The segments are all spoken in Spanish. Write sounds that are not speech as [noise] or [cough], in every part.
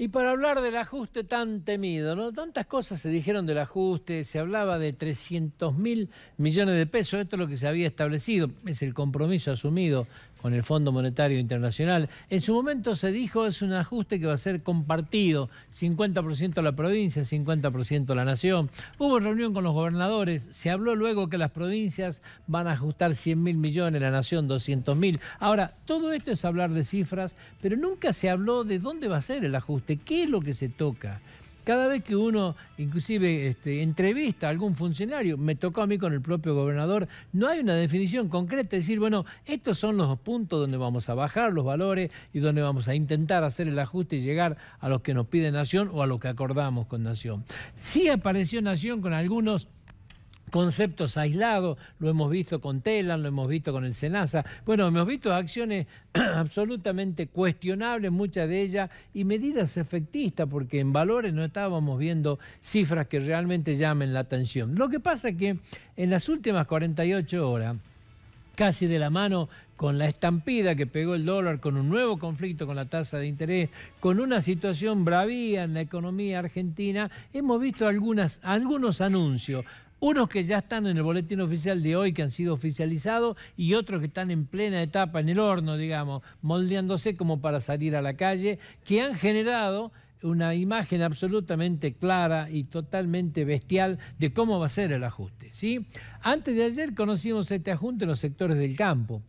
Y para hablar del ajuste tan temido, ¿no? Tantas cosas se dijeron del ajuste, se hablaba de 300 mil millones de pesos, esto es lo que se había establecido, es el compromiso asumido con el Fondo Monetario Internacional. En su momento se dijo es un ajuste que va a ser compartido, 50% a la provincia, 50% a la nación. Hubo reunión con los gobernadores, se habló luego que las provincias van a ajustar 100 mil millones, la nación 200 mil. Ahora, todo esto es hablar de cifras, pero nunca se habló de dónde va a ser el ajuste, qué es lo que se toca cada vez que uno inclusive este, entrevista a algún funcionario, me tocó a mí con el propio gobernador, no hay una definición concreta, de decir, bueno, estos son los puntos donde vamos a bajar los valores y donde vamos a intentar hacer el ajuste y llegar a los que nos pide Nación o a lo que acordamos con Nación. Sí apareció Nación con algunos conceptos aislados, lo hemos visto con Telan, lo hemos visto con el Senasa, bueno, hemos visto acciones [clears throat] absolutamente cuestionables, muchas de ellas, y medidas efectistas, porque en valores no estábamos viendo cifras que realmente llamen la atención. Lo que pasa es que en las últimas 48 horas, casi de la mano con la estampida que pegó el dólar, con un nuevo conflicto con la tasa de interés, con una situación bravía en la economía argentina, hemos visto algunas, algunos anuncios, unos que ya están en el boletín oficial de hoy, que han sido oficializados, y otros que están en plena etapa, en el horno, digamos, moldeándose como para salir a la calle, que han generado una imagen absolutamente clara y totalmente bestial de cómo va a ser el ajuste. ¿sí? Antes de ayer conocimos este ajuste en los sectores del campo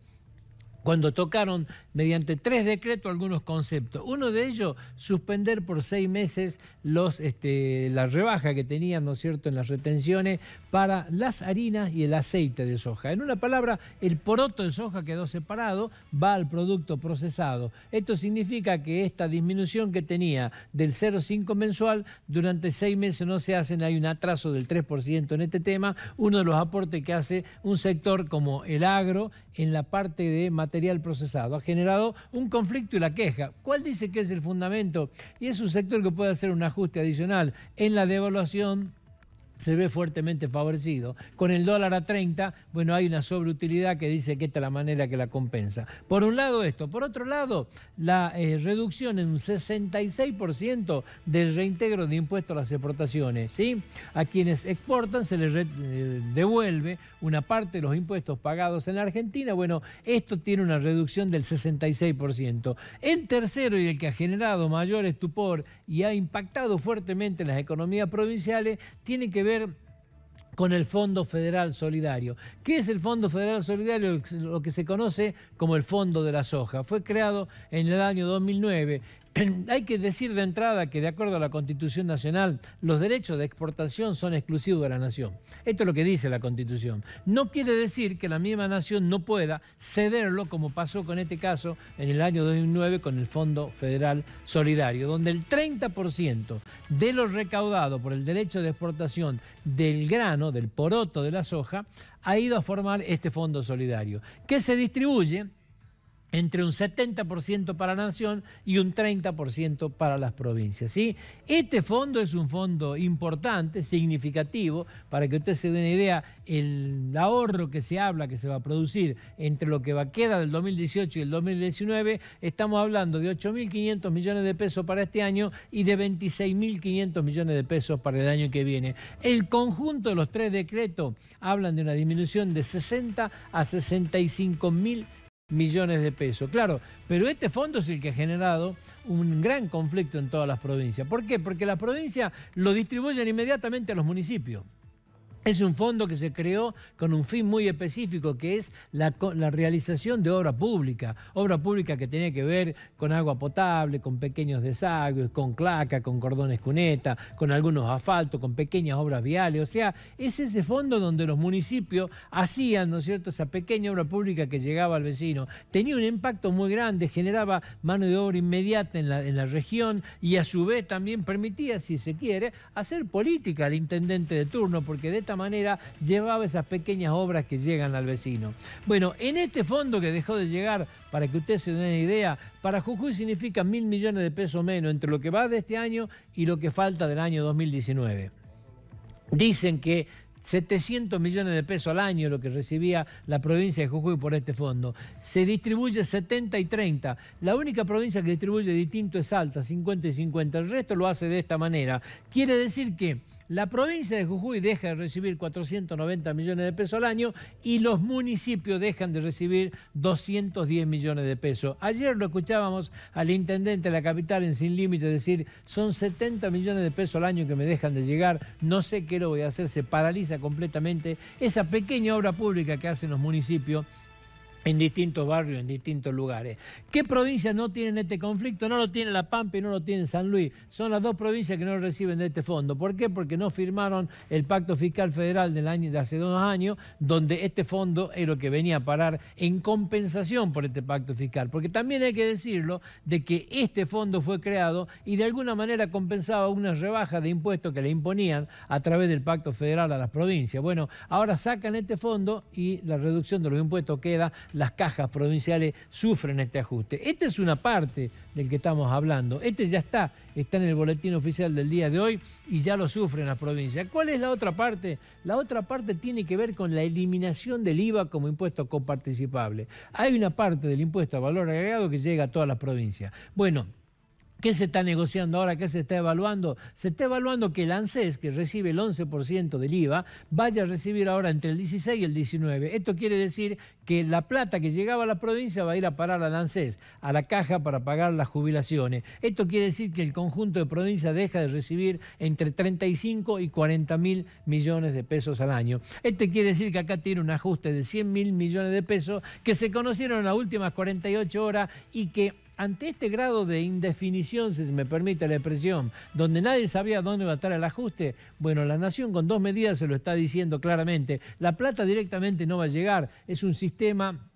cuando tocaron mediante tres decretos algunos conceptos. Uno de ellos, suspender por seis meses los, este, la rebaja que tenían, ¿no es cierto?, en las retenciones para las harinas y el aceite de soja. En una palabra, el poroto de soja quedó separado, va al producto procesado. Esto significa que esta disminución que tenía del 0,5 mensual, durante seis meses no se hace, hay un atraso del 3% en este tema, uno de los aportes que hace un sector como el agro en la parte de materiales material procesado. Ha generado un conflicto y la queja. ¿Cuál dice que es el fundamento? Y es un sector que puede hacer un ajuste adicional en la devaluación se ve fuertemente favorecido. Con el dólar a 30, bueno, hay una sobreutilidad que dice que esta es la manera que la compensa. Por un lado esto, por otro lado, la eh, reducción en un 66% del reintegro de impuestos a las exportaciones. ¿sí? A quienes exportan se les eh, devuelve una parte de los impuestos pagados en la Argentina. Bueno, esto tiene una reducción del 66%. El tercero y el que ha generado mayor estupor y ha impactado fuertemente las economías provinciales tiene que ver con el Fondo Federal Solidario. ¿Qué es el Fondo Federal Solidario? Lo que se conoce como el Fondo de la Soja. Fue creado en el año 2009 [clears throat] Hay que decir de entrada que de acuerdo a la Constitución Nacional, los derechos de exportación son exclusivos de la nación. Esto es lo que dice la Constitución. No quiere decir que la misma nación no pueda cederlo, como pasó con este caso en el año 2009 con el Fondo Federal Solidario, donde el 30% de lo recaudado por el derecho de exportación del grano, del poroto de la soja, ha ido a formar este Fondo Solidario, que se distribuye entre un 70% para la nación y un 30% para las provincias. ¿sí? Este fondo es un fondo importante, significativo, para que usted se dé una idea, el ahorro que se habla que se va a producir entre lo que va queda del 2018 y el 2019, estamos hablando de 8.500 millones de pesos para este año y de 26.500 millones de pesos para el año que viene. El conjunto de los tres decretos hablan de una disminución de 60 a 65.000. mil millones de pesos. Claro, pero este fondo es el que ha generado un gran conflicto en todas las provincias. ¿Por qué? Porque las provincias lo distribuyen inmediatamente a los municipios. Es un fondo que se creó con un fin muy específico, que es la, realización de obra pública. Obra pública que tenía que ver con agua potable, con pequeños desagües, con claca, con cordones cuneta, con algunos asfaltos, con pequeñas obras viales. O sea, es ese fondo donde los municipios hacían, ¿no es cierto?, esa pequeña obra pública que llegaba al vecino. Tenía un impacto muy grande, generaba mano de obra inmediata en la, región y a su vez también permitía, si se quiere, hacer política al intendente de turno, porque de manera llevaba esas pequeñas obras que llegan al vecino. Bueno, en este fondo que dejó de llegar, para que usted se den una idea, para Jujuy significa mil millones de pesos menos entre lo que va de este año y lo que falta del año 2019. Dicen que 700 millones de pesos al año lo que recibía la provincia de Jujuy por este fondo. Se distribuye 70 y 30. La única provincia que distribuye distinto es Alta, 50 y 50. El resto lo hace de esta manera. Quiere decir que la provincia de Jujuy deja de recibir 490 millones de pesos al año y los municipios dejan de recibir 210 millones de pesos. Ayer lo escuchábamos al intendente de la capital en Sin Límite decir, son 70 millones de pesos al año que me dejan de llegar, no sé qué lo voy a hacer, se paraliza completamente esa pequeña obra pública que hacen los municipios en distintos barrios, en distintos lugares. ¿Qué provincias no tienen este conflicto? No lo tiene La Pampa y no lo tiene San Luis. Son las dos provincias que no reciben de este fondo. ¿Por qué? Porque no firmaron el Pacto Fiscal Federal del año, de hace dos años, donde este fondo es lo que venía a parar en compensación por este Pacto Fiscal. Porque también hay que decirlo de que este fondo fue creado y de alguna manera compensaba una rebaja de impuestos que le imponían a través del Pacto Federal a las provincias. Bueno, ahora sacan este fondo y la reducción de los impuestos queda las cajas provinciales sufren este ajuste. Esta es una parte del que estamos hablando. Este ya está, está en el boletín oficial del día de hoy y ya lo sufren las provincias. ¿Cuál es la otra parte? La otra parte tiene que ver con la eliminación del IVA como impuesto coparticipable. Hay una parte del impuesto a valor agregado que llega a todas las provincias. Bueno, ¿Qué se está negociando ahora? ¿Qué se está evaluando? Se está evaluando que el ANSES, que recibe el 11% del IVA, vaya a recibir ahora entre el 16 y el 19. Esto quiere decir que la plata que llegaba a la provincia va a ir a parar al ANSES, a la caja para pagar las jubilaciones. Esto quiere decir que el conjunto de provincias deja de recibir entre 35 y 40 mil millones de pesos al año. Esto quiere decir que acá tiene un ajuste de 100 mil millones de pesos que se conocieron en las últimas 48 horas y que ante este grado de indefinición, si se me permite la expresión, donde nadie sabía dónde va a estar el ajuste, bueno, la nación con dos medidas se lo está diciendo claramente. La plata directamente no va a llegar, es un sistema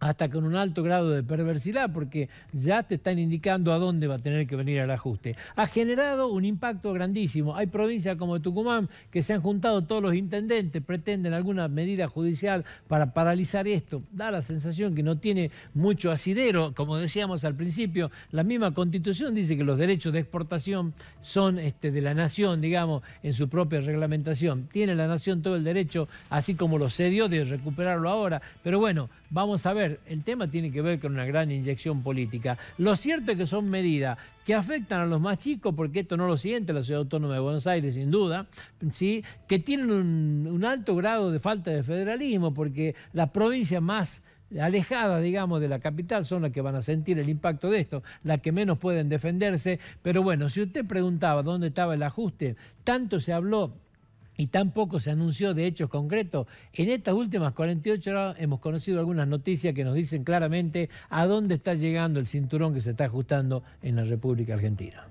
hasta con un alto grado de perversidad, porque ya te están indicando a dónde va a tener que venir el ajuste. Ha generado un impacto grandísimo. Hay provincias como Tucumán que se han juntado todos los intendentes, pretenden alguna medida judicial para paralizar esto. Da la sensación que no tiene mucho asidero. Como decíamos al principio, la misma constitución dice que los derechos de exportación son este, de la nación, digamos, en su propia reglamentación. Tiene la nación todo el derecho, así como lo cedió, de recuperarlo ahora. Pero bueno, vamos a ver el tema tiene que ver con una gran inyección política. Lo cierto es que son medidas que afectan a los más chicos, porque esto no lo siente la Ciudad Autónoma de Buenos Aires, sin duda, ¿sí? que tienen un alto grado de falta de federalismo, porque las provincias más alejadas, digamos, de la capital son las que van a sentir el impacto de esto, las que menos pueden defenderse. Pero bueno, si usted preguntaba dónde estaba el ajuste, tanto se habló y tampoco se anunció de hechos concretos. En estas últimas 48 horas hemos conocido algunas noticias que nos dicen claramente a dónde está llegando el cinturón que se está ajustando en la República Argentina.